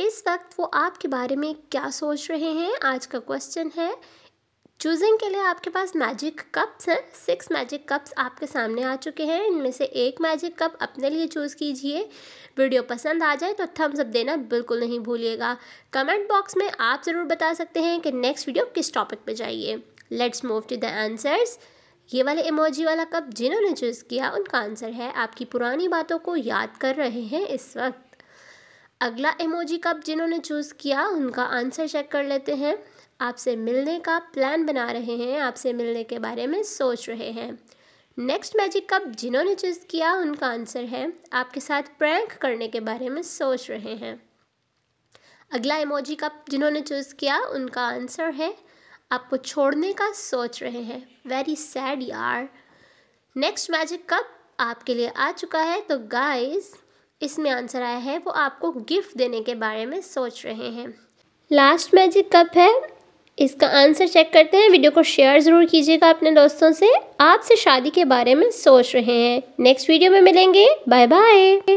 इस वक्त वो आपके बारे में क्या सोच रहे हैं आज का क्वेश्चन है चूजिंग के लिए आपके पास मैजिक कप्स हैं सिक्स मैजिक कप्स आपके सामने आ चुके हैं इनमें से एक मैजिक कप अपने लिए चूज़ कीजिए वीडियो पसंद आ जाए तो थम्स अप देना बिल्कुल नहीं भूलिएगा कमेंट बॉक्स में आप ज़रूर बता सकते हैं कि नेक्स्ट वीडियो किस टॉपिक पे जाइए let's move to the answers ये वाले इमोजी वाला कप जिन्होंने चूज़ किया उनका आंसर है आपकी पुरानी बातों को याद कर रहे हैं इस वक्त अगला इमोजी कप जिन्होंने चूज़ किया उनका आंसर चेक कर लेते हैं आपसे मिलने का प्लान बना रहे हैं आपसे मिलने के बारे में सोच रहे हैं नेक्स्ट मैजिक कप जिन्होंने चूज़ किया उनका आंसर है आपके साथ प्रैंक करने के बारे में सोच रहे हैं अगला इमोजी कप जिन्होंने चूज़ किया उनका आंसर है आपको छोड़ने का सोच रहे हैं वेरी सैड यार नेक्स्ट मैजिक कप आपके लिए आ चुका है तो गाइस इसमें आंसर आया है वो आपको गिफ्ट देने के बारे में सोच रहे हैं लास्ट मैजिक कप है इसका आंसर चेक करते हैं वीडियो को शेयर ज़रूर कीजिएगा अपने दोस्तों से आपसे शादी के बारे में सोच रहे हैं नेक्स्ट वीडियो में मिलेंगे बाय बाय